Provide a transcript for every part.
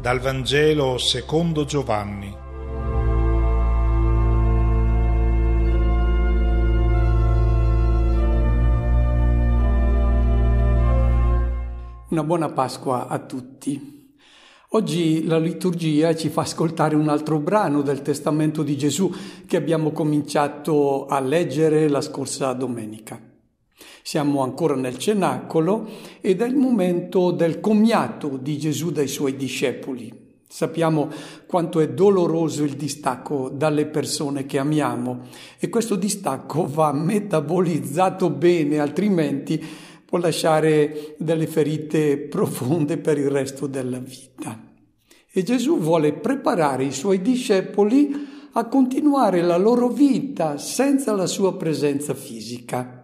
dal Vangelo secondo Giovanni. Una buona Pasqua a tutti. Oggi la liturgia ci fa ascoltare un altro brano del testamento di Gesù che abbiamo cominciato a leggere la scorsa domenica. Siamo ancora nel cenacolo ed è il momento del commiato di Gesù dai suoi discepoli. Sappiamo quanto è doloroso il distacco dalle persone che amiamo e questo distacco va metabolizzato bene, altrimenti può lasciare delle ferite profonde per il resto della vita. E Gesù vuole preparare i suoi discepoli a continuare la loro vita senza la sua presenza fisica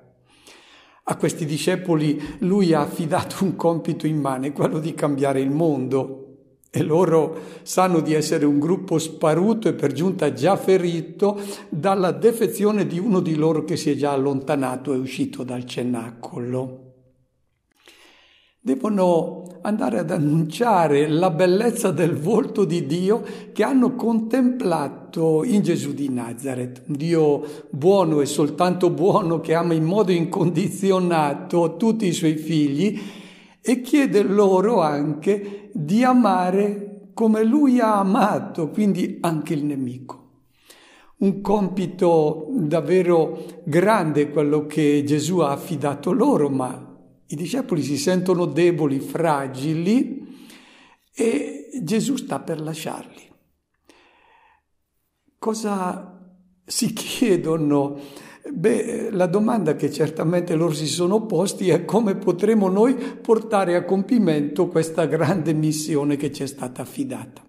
a questi discepoli lui ha affidato un compito immane, quello di cambiare il mondo. E loro sanno di essere un gruppo sparuto e per giunta già ferito dalla defezione di uno di loro che si è già allontanato e uscito dal cenacolo devono andare ad annunciare la bellezza del volto di Dio che hanno contemplato in Gesù di Nazareth, un Dio buono e soltanto buono che ama in modo incondizionato tutti i suoi figli e chiede loro anche di amare come lui ha amato, quindi anche il nemico. Un compito davvero grande quello che Gesù ha affidato loro, ma i discepoli si sentono deboli, fragili e Gesù sta per lasciarli. Cosa si chiedono? Beh, la domanda che certamente loro si sono posti è come potremo noi portare a compimento questa grande missione che ci è stata affidata.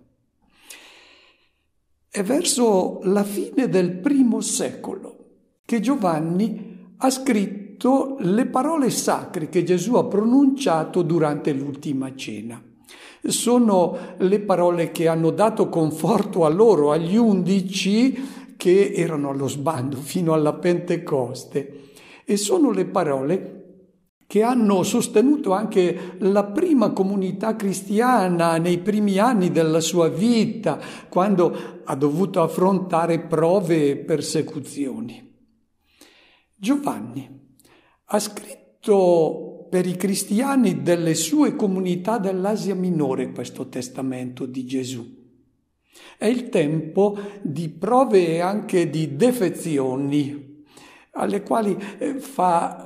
È verso la fine del primo secolo che Giovanni ha scritto scritto le parole sacre che Gesù ha pronunciato durante l'ultima cena. Sono le parole che hanno dato conforto a loro, agli undici che erano allo sbando fino alla Pentecoste. E sono le parole che hanno sostenuto anche la prima comunità cristiana nei primi anni della sua vita, quando ha dovuto affrontare prove e persecuzioni. Giovanni ha scritto per i cristiani delle sue comunità dell'Asia Minore questo testamento di Gesù. È il tempo di prove e anche di defezioni alle quali eh, fa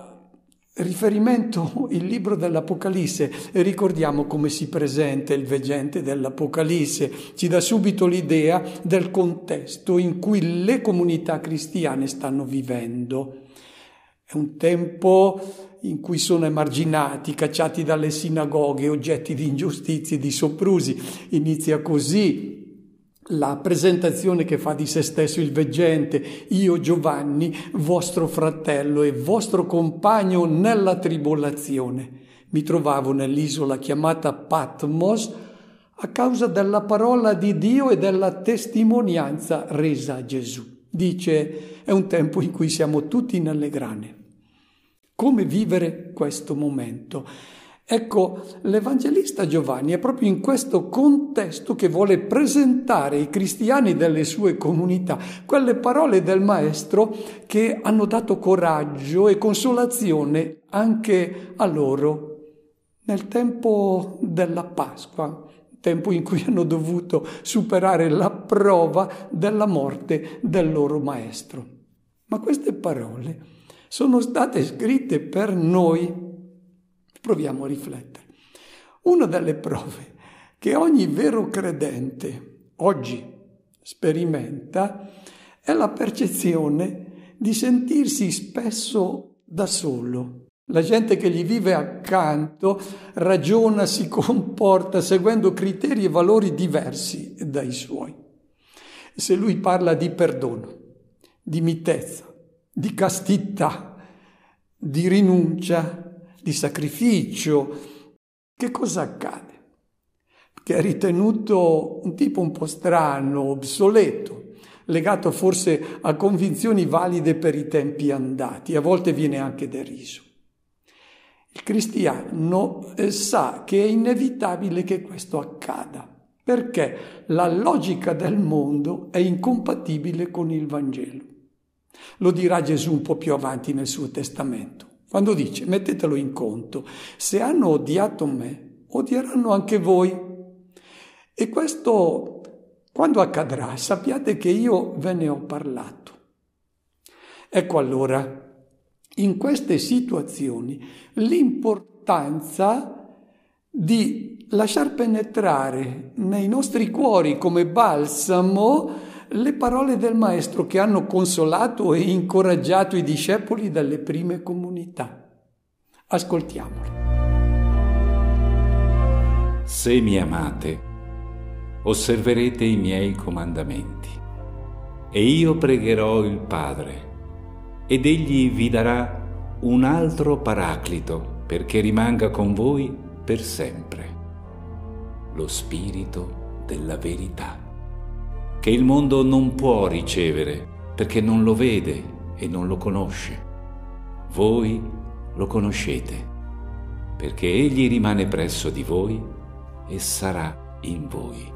riferimento il libro dell'Apocalisse. Ricordiamo come si presenta il veggente dell'Apocalisse, ci dà subito l'idea del contesto in cui le comunità cristiane stanno vivendo. È un tempo in cui sono emarginati, cacciati dalle sinagoghe, oggetti di ingiustizie, di soprusi. Inizia così la presentazione che fa di se stesso il veggente, io Giovanni, vostro fratello e vostro compagno nella tribolazione. Mi trovavo nell'isola chiamata Patmos a causa della parola di Dio e della testimonianza resa a Gesù. Dice, è un tempo in cui siamo tutti nelle grane come vivere questo momento. Ecco, l'Evangelista Giovanni è proprio in questo contesto che vuole presentare i cristiani delle sue comunità, quelle parole del Maestro che hanno dato coraggio e consolazione anche a loro nel tempo della Pasqua, tempo in cui hanno dovuto superare la prova della morte del loro Maestro. Ma queste parole sono state scritte per noi. Proviamo a riflettere. Una delle prove che ogni vero credente oggi sperimenta è la percezione di sentirsi spesso da solo. La gente che gli vive accanto ragiona, si comporta seguendo criteri e valori diversi dai suoi. Se lui parla di perdono, di mitezza, di castità, di rinuncia, di sacrificio. Che cosa accade? Che è ritenuto un tipo un po' strano, obsoleto, legato forse a convinzioni valide per i tempi andati, a volte viene anche deriso. Il cristiano eh, sa che è inevitabile che questo accada, perché la logica del mondo è incompatibile con il Vangelo. Lo dirà Gesù un po' più avanti nel suo testamento, quando dice, mettetelo in conto, se hanno odiato me, odieranno anche voi. E questo, quando accadrà, sappiate che io ve ne ho parlato. Ecco allora, in queste situazioni l'importanza di lasciar penetrare nei nostri cuori come balsamo le parole del Maestro che hanno consolato e incoraggiato i discepoli dalle prime comunità. Ascoltiamole. Se mi amate, osserverete i miei comandamenti. E io pregherò il Padre, ed egli vi darà un altro paraclito perché rimanga con voi per sempre, lo Spirito della verità che il mondo non può ricevere perché non lo vede e non lo conosce. Voi lo conoscete perché egli rimane presso di voi e sarà in voi.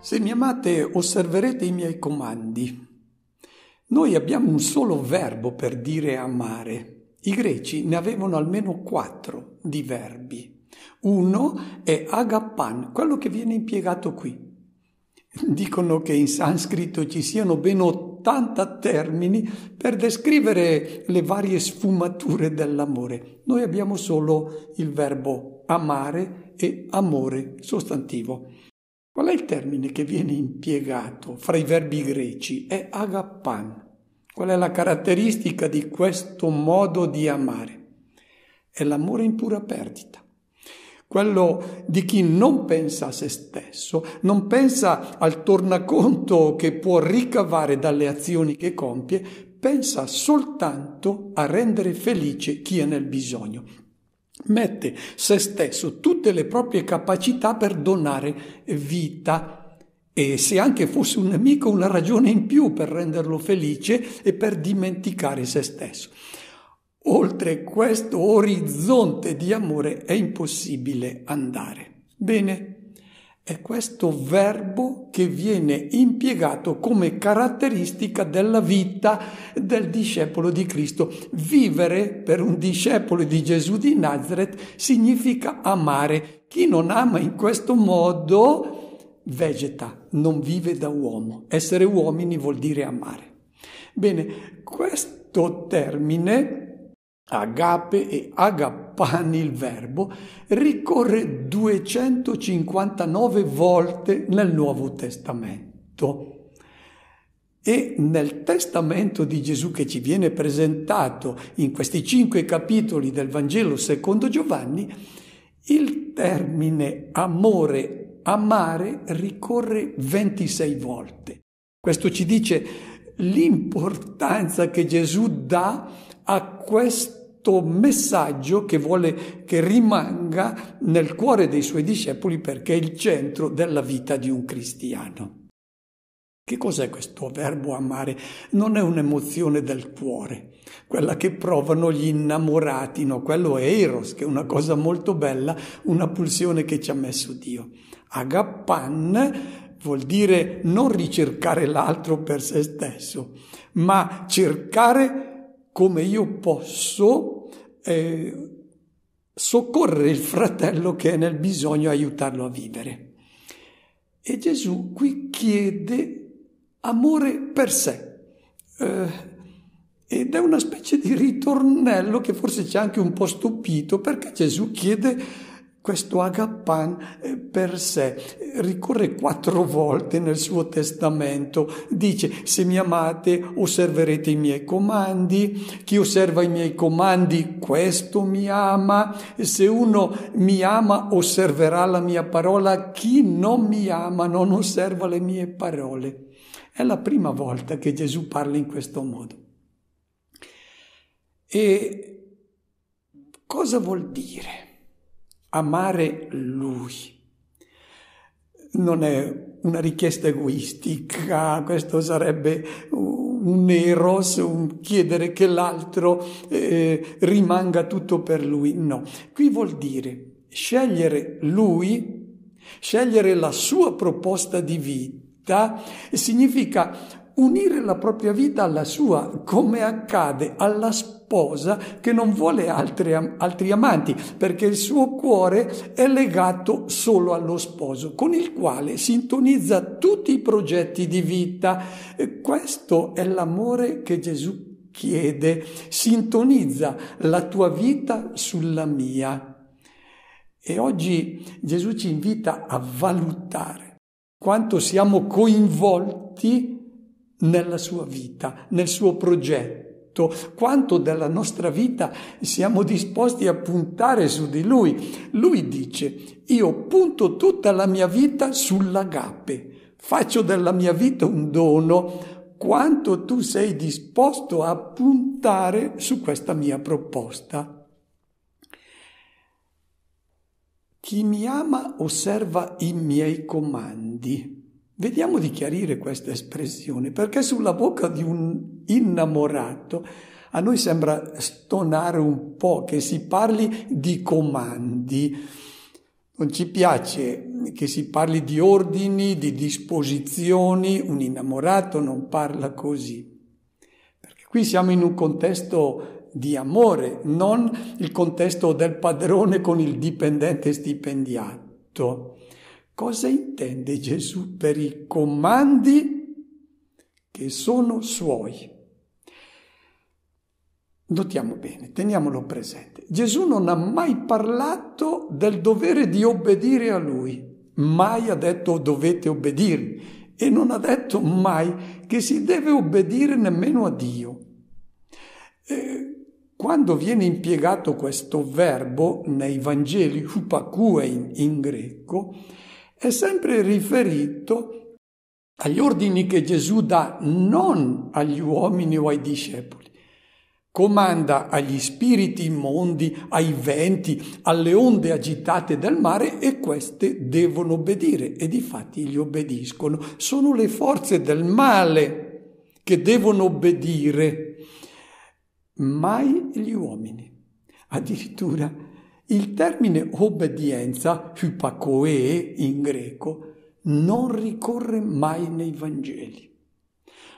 Se mi amate osserverete i miei comandi. Noi abbiamo un solo verbo per dire amare. I greci ne avevano almeno quattro di verbi. Uno è agapan, quello che viene impiegato qui. Dicono che in sanscrito ci siano ben 80 termini per descrivere le varie sfumature dell'amore. Noi abbiamo solo il verbo amare e amore sostantivo. Qual è il termine che viene impiegato fra i verbi greci? È agappan. Qual è la caratteristica di questo modo di amare? È l'amore in pura perdita quello di chi non pensa a se stesso, non pensa al tornaconto che può ricavare dalle azioni che compie, pensa soltanto a rendere felice chi è nel bisogno. Mette se stesso tutte le proprie capacità per donare vita e se anche fosse un nemico una ragione in più per renderlo felice e per dimenticare se stesso. Oltre questo orizzonte di amore è impossibile andare. Bene, è questo verbo che viene impiegato come caratteristica della vita del discepolo di Cristo. Vivere per un discepolo di Gesù di Nazareth significa amare. Chi non ama in questo modo vegeta, non vive da uomo. Essere uomini vuol dire amare. Bene, questo termine agape e agappani il verbo, ricorre 259 volte nel Nuovo Testamento. E nel testamento di Gesù che ci viene presentato in questi cinque capitoli del Vangelo secondo Giovanni, il termine amore, amare, ricorre 26 volte. Questo ci dice l'importanza che Gesù dà a questo questo messaggio che vuole che rimanga nel cuore dei suoi discepoli perché è il centro della vita di un cristiano. Che cos'è questo verbo amare? Non è un'emozione del cuore, quella che provano gli innamorati, no? Quello è Eros, che è una cosa molto bella, una pulsione che ci ha messo Dio. Agappan vuol dire non ricercare l'altro per se stesso, ma cercare come io posso eh, soccorrere il fratello che è nel bisogno, aiutarlo a vivere. E Gesù qui chiede amore per sé. Eh, ed è una specie di ritornello che forse ci ha anche un po' stupito perché Gesù chiede questo Agapan eh, per sé ricorre quattro volte nel suo testamento. Dice, se mi amate osserverete i miei comandi, chi osserva i miei comandi questo mi ama, se uno mi ama osserverà la mia parola, chi non mi ama non osserva le mie parole. È la prima volta che Gesù parla in questo modo. E cosa vuol dire? amare Lui. Non è una richiesta egoistica, questo sarebbe un eros, un chiedere che l'altro eh, rimanga tutto per lui. No, qui vuol dire scegliere lui, scegliere la sua proposta di vita, significa unire la propria vita alla sua, come accade alla sposa che non vuole altri, altri, amanti, perché il suo cuore è legato solo allo sposo, con il quale sintonizza tutti i progetti di vita. E questo è l'amore che Gesù chiede, sintonizza la tua vita sulla mia. E oggi Gesù ci invita a valutare quanto siamo coinvolti nella sua vita, nel suo progetto quanto della nostra vita siamo disposti a puntare su di lui. Lui dice, io punto tutta la mia vita sull'agape, faccio della mia vita un dono, quanto tu sei disposto a puntare su questa mia proposta. Chi mi ama osserva i miei comandi. Vediamo di chiarire questa espressione, perché sulla bocca di un innamorato a noi sembra stonare un po' che si parli di comandi. Non ci piace che si parli di ordini, di disposizioni, un innamorato non parla così. Perché qui siamo in un contesto di amore, non il contesto del padrone con il dipendente stipendiato. Cosa intende Gesù per i comandi che sono suoi? Notiamo bene, teniamolo presente. Gesù non ha mai parlato del dovere di obbedire a lui, mai ha detto dovete obbedirmi e non ha detto mai che si deve obbedire nemmeno a Dio. Eh, quando viene impiegato questo verbo nei Vangeli, hupakuein in greco, è sempre riferito agli ordini che Gesù dà non agli uomini o ai discepoli. Comanda agli spiriti immondi, ai venti, alle onde agitate del mare e queste devono obbedire e di fatti gli obbediscono. Sono le forze del male che devono obbedire, mai gli uomini. Addirittura il termine obbedienza, hypakoe in greco, non ricorre mai nei Vangeli.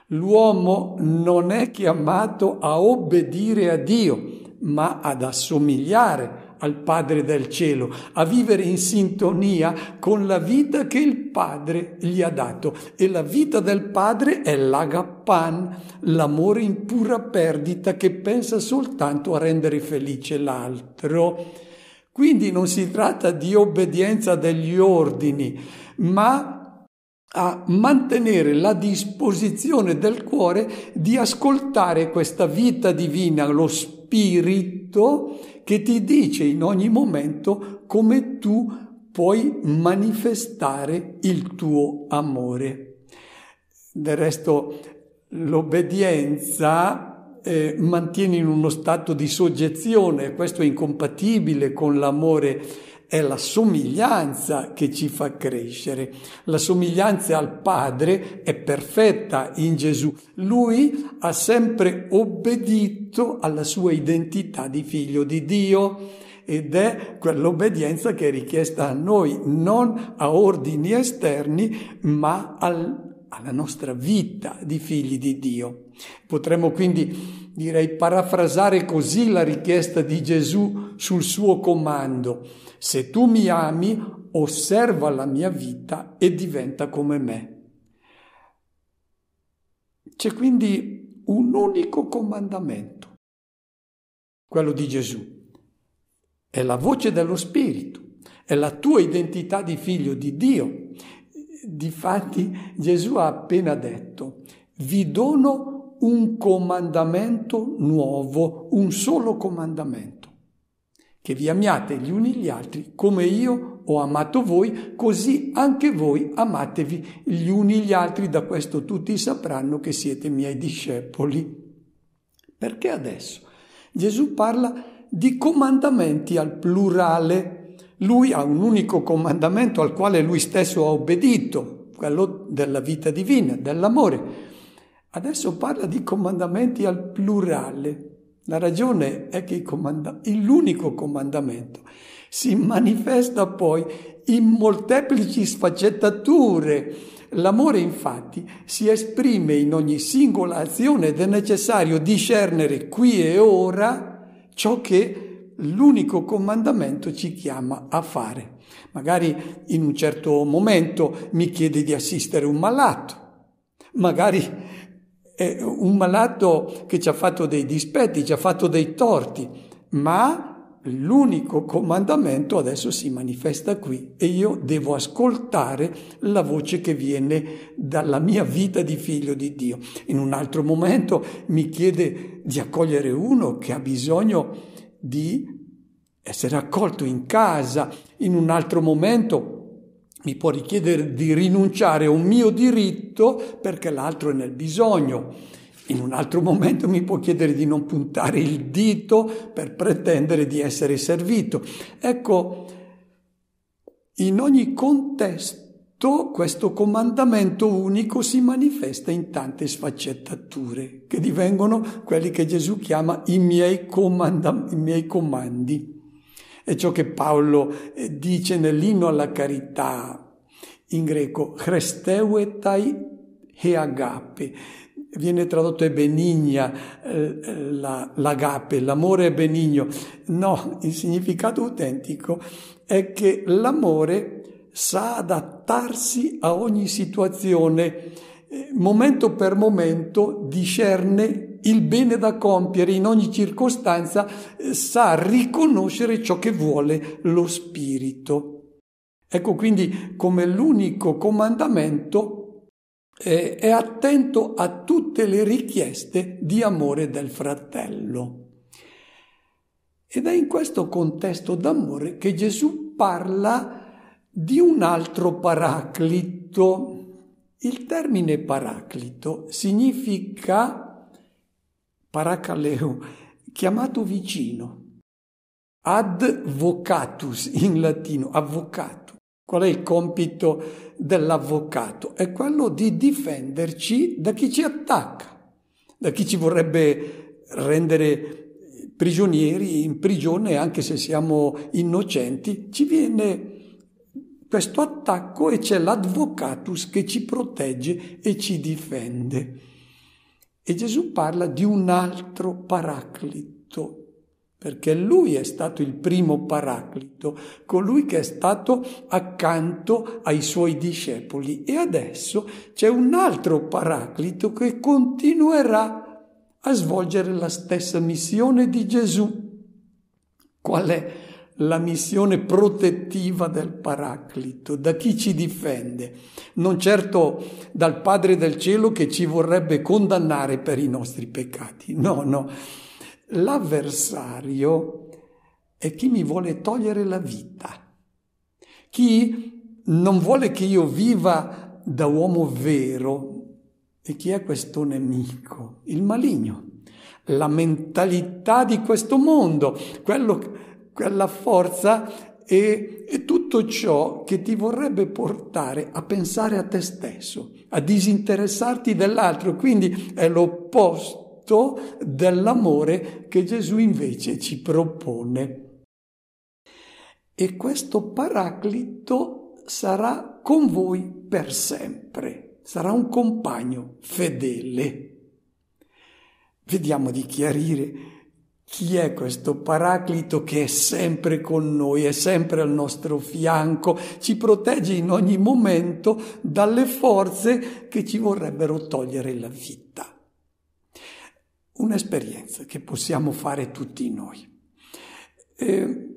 L'uomo non è chiamato a obbedire a Dio, ma ad assomigliare al Padre del cielo, a vivere in sintonia con la vita che il Padre gli ha dato. E la vita del Padre è l'agappan, l'amore in pura perdita che pensa soltanto a rendere felice l'altro quindi non si tratta di obbedienza degli ordini, ma a mantenere la disposizione del cuore di ascoltare questa vita divina, lo spirito che ti dice in ogni momento come tu puoi manifestare il tuo amore. Del resto l'obbedienza eh, mantiene in uno stato di soggezione, questo è incompatibile con l'amore, è la somiglianza che ci fa crescere. La somiglianza al Padre è perfetta in Gesù. Lui ha sempre obbedito alla sua identità di figlio di Dio ed è quell'obbedienza che è richiesta a noi, non a ordini esterni, ma al alla nostra vita di figli di Dio. Potremmo quindi, direi, parafrasare così la richiesta di Gesù sul suo comando. Se tu mi ami, osserva la mia vita e diventa come me. C'è quindi un unico comandamento, quello di Gesù. È la voce dello Spirito, è la tua identità di figlio di Dio Difatti Gesù ha appena detto, vi dono un comandamento nuovo, un solo comandamento, che vi amiate gli uni gli altri come io ho amato voi, così anche voi amatevi gli uni gli altri, da questo tutti sapranno che siete miei discepoli. Perché adesso? Gesù parla di comandamenti al plurale lui ha un unico comandamento al quale lui stesso ha obbedito, quello della vita divina, dell'amore. Adesso parla di comandamenti al plurale. La ragione è che comanda- l'unico comandamento si manifesta poi in molteplici sfaccettature. L'amore infatti si esprime in ogni singola azione ed è necessario discernere qui e ora ciò che l'unico comandamento ci chiama a fare. Magari in un certo momento mi chiede di assistere un malato, magari è un malato che ci ha fatto dei dispetti, ci ha fatto dei torti, ma l'unico comandamento adesso si manifesta qui e io devo ascoltare la voce che viene dalla mia vita di figlio di Dio. In un altro momento mi chiede di accogliere uno che ha bisogno di di essere accolto in casa in un altro momento mi può richiedere di rinunciare a un mio diritto perché l'altro è nel bisogno. In un altro momento mi può chiedere di non puntare il dito per pretendere di essere servito. Ecco, in ogni contesto tutto questo comandamento unico si manifesta in tante sfaccettature che divengono quelli che Gesù chiama i miei, comanda- i miei comandi. È ciò che Paolo eh, dice nell'inno alla carità in greco, Chresteuetai e agape. Viene tradotto è benigna eh, la, l'agape, l'amore è benigno. No, il significato autentico è che l'amore sa adattarsi a ogni situazione, eh, momento per momento discerne il bene da compiere in ogni circostanza, eh, sa riconoscere ciò che vuole lo spirito. Ecco quindi come l'unico comandamento eh, è attento a tutte le richieste di amore del fratello. Ed è in questo contesto d'amore che Gesù parla di un altro paraclito, il termine paraclito significa paracaleo, chiamato vicino, advocatus in latino, avvocato. Qual è il compito dell'avvocato? È quello di difenderci da chi ci attacca, da chi ci vorrebbe rendere prigionieri in prigione anche se siamo innocenti, ci viene questo attacco e c'è l'advocatus che ci protegge e ci difende. E Gesù parla di un altro paraclito, perché lui è stato il primo paraclito, colui che è stato accanto ai suoi discepoli. E adesso c'è un altro paraclito che continuerà a svolgere la stessa missione di Gesù. Qual è? la missione protettiva del Paraclito, da chi ci difende, non certo dal Padre del Cielo che ci vorrebbe condannare per i nostri peccati, no, no, l'avversario è chi mi vuole togliere la vita, chi non vuole che io viva da uomo vero e chi è questo nemico? Il maligno, la mentalità di questo mondo, quello che la forza e, e tutto ciò che ti vorrebbe portare a pensare a te stesso, a disinteressarti dell'altro. Quindi è l'opposto dell'amore che Gesù invece ci propone. E questo Paraclito sarà con voi per sempre, sarà un compagno fedele. Vediamo di chiarire chi è questo Paraclito che è sempre con noi, è sempre al nostro fianco, ci protegge in ogni momento dalle forze che ci vorrebbero togliere la vita? Un'esperienza che possiamo fare tutti noi. Eh,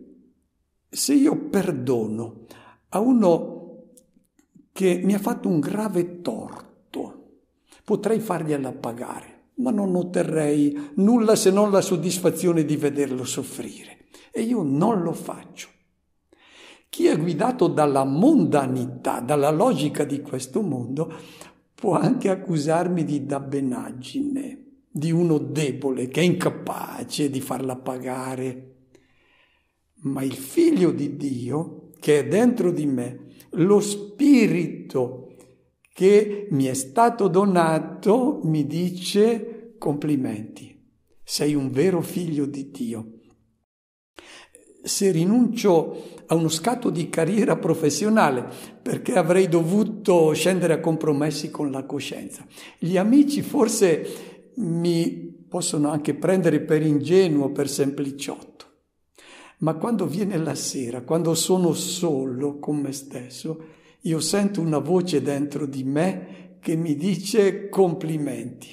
se io perdono a uno che mi ha fatto un grave torto, potrei fargliela pagare ma non otterrei nulla se non la soddisfazione di vederlo soffrire. E io non lo faccio. Chi è guidato dalla mondanità, dalla logica di questo mondo, può anche accusarmi di dabbenaggine, di uno debole che è incapace di farla pagare. Ma il figlio di Dio, che è dentro di me, lo spirito che mi è stato donato mi dice complimenti, sei un vero figlio di Dio. Se rinuncio a uno scatto di carriera professionale perché avrei dovuto scendere a compromessi con la coscienza, gli amici forse mi possono anche prendere per ingenuo, per sempliciotto. Ma quando viene la sera, quando sono solo con me stesso, io sento una voce dentro di me che mi dice complimenti,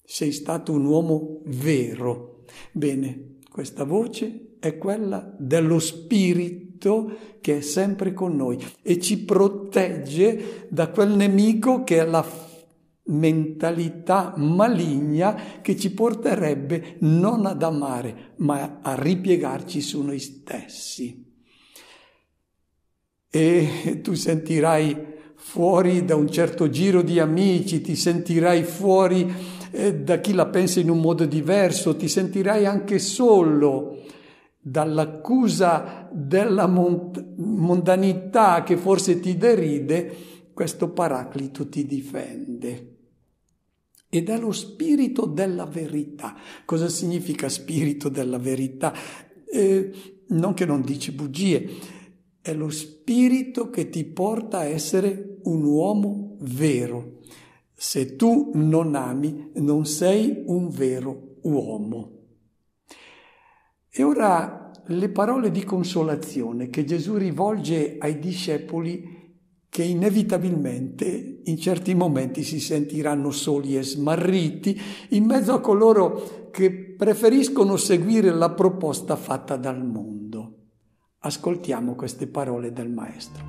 sei stato un uomo vero. Bene, questa voce è quella dello spirito che è sempre con noi e ci protegge da quel nemico che è la mentalità maligna che ci porterebbe non ad amare, ma a ripiegarci su noi stessi e tu sentirai fuori da un certo giro di amici, ti sentirai fuori eh, da chi la pensa in un modo diverso, ti sentirai anche solo dall'accusa della mont- mondanità che forse ti deride, questo Paraclito ti difende. Ed è lo spirito della verità. Cosa significa spirito della verità? Eh, non che non dici bugie è lo spirito che ti porta a essere un uomo vero. Se tu non ami, non sei un vero uomo. E ora le parole di consolazione che Gesù rivolge ai discepoli che inevitabilmente in certi momenti si sentiranno soli e smarriti in mezzo a coloro che preferiscono seguire la proposta fatta dal mondo. Ascoltiamo queste parole del Maestro.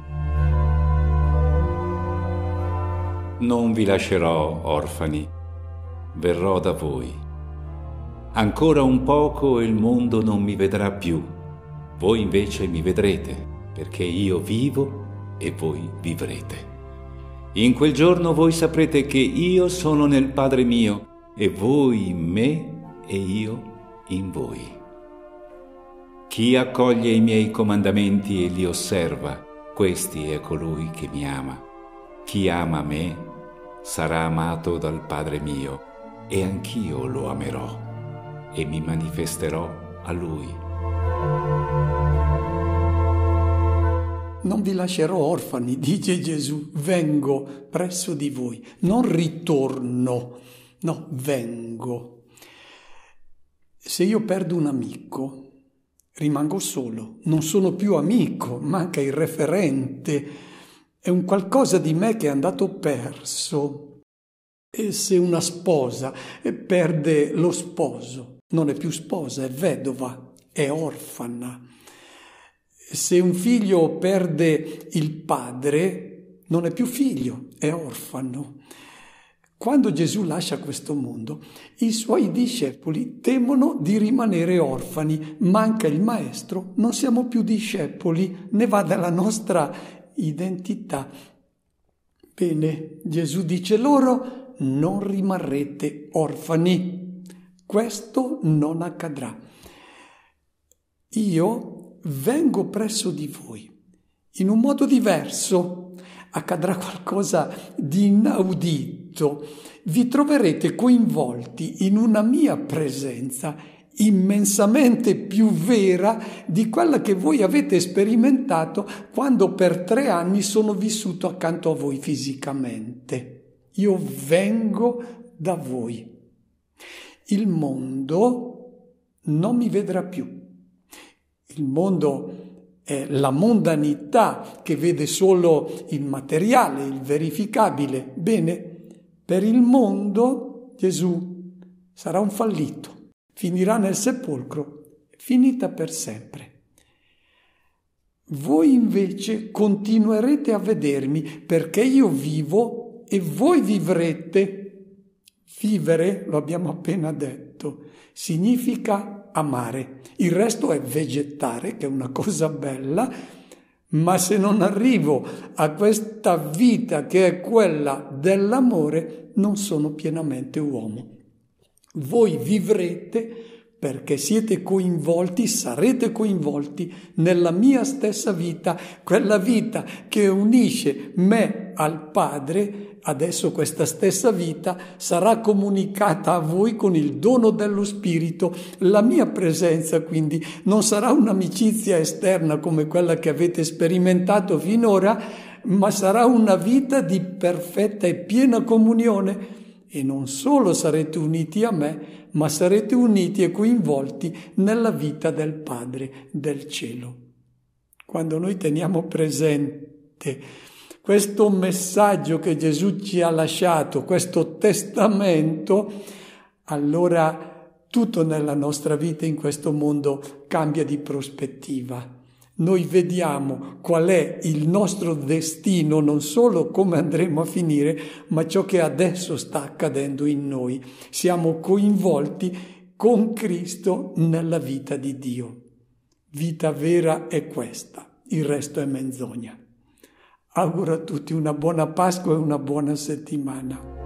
Non vi lascerò orfani, verrò da voi. Ancora un poco e il mondo non mi vedrà più. Voi invece mi vedrete, perché io vivo e voi vivrete. In quel giorno voi saprete che io sono nel Padre mio e voi in me e io in voi. Chi accoglie i miei comandamenti e li osserva, questi è colui che mi ama. Chi ama me sarà amato dal Padre mio, e anch'io lo amerò, e mi manifesterò a lui. Non vi lascerò orfani, dice Gesù, vengo presso di voi, non ritorno, no, vengo. Se io perdo un amico, rimango solo, non sono più amico, manca il referente, è un qualcosa di me che è andato perso. E se una sposa perde lo sposo, non è più sposa, è vedova, è orfana. Se un figlio perde il padre, non è più figlio, è orfano. Quando Gesù lascia questo mondo, i suoi discepoli temono di rimanere orfani, manca il Maestro, non siamo più discepoli, ne va della nostra identità. Bene, Gesù dice loro, non rimarrete orfani, questo non accadrà. Io vengo presso di voi in un modo diverso, accadrà qualcosa di inaudito diritto, vi troverete coinvolti in una mia presenza immensamente più vera di quella che voi avete sperimentato quando per tre anni sono vissuto accanto a voi fisicamente. Io vengo da voi. Il mondo non mi vedrà più. Il mondo è la mondanità che vede solo il materiale, il verificabile. Bene, per il mondo Gesù sarà un fallito, finirà nel sepolcro, finita per sempre. Voi invece continuerete a vedermi perché io vivo e voi vivrete. Vivere, lo abbiamo appena detto, significa amare. Il resto è vegetare, che è una cosa bella, ma se non arrivo a questa vita che è quella dell'amore, non sono pienamente uomo. Voi vivrete perché siete coinvolti, sarete coinvolti nella mia stessa vita, quella vita che unisce me al Padre, adesso questa stessa vita sarà comunicata a voi con il dono dello Spirito, la mia presenza quindi non sarà un'amicizia esterna come quella che avete sperimentato finora, ma sarà una vita di perfetta e piena comunione e non solo sarete uniti a me, ma sarete uniti e coinvolti nella vita del Padre del cielo. Quando noi teniamo presente questo messaggio che Gesù ci ha lasciato, questo testamento, allora tutto nella nostra vita in questo mondo cambia di prospettiva noi vediamo qual è il nostro destino, non solo come andremo a finire, ma ciò che adesso sta accadendo in noi. Siamo coinvolti con Cristo nella vita di Dio. Vita vera è questa, il resto è menzogna. Auguro a tutti una buona Pasqua e una buona settimana.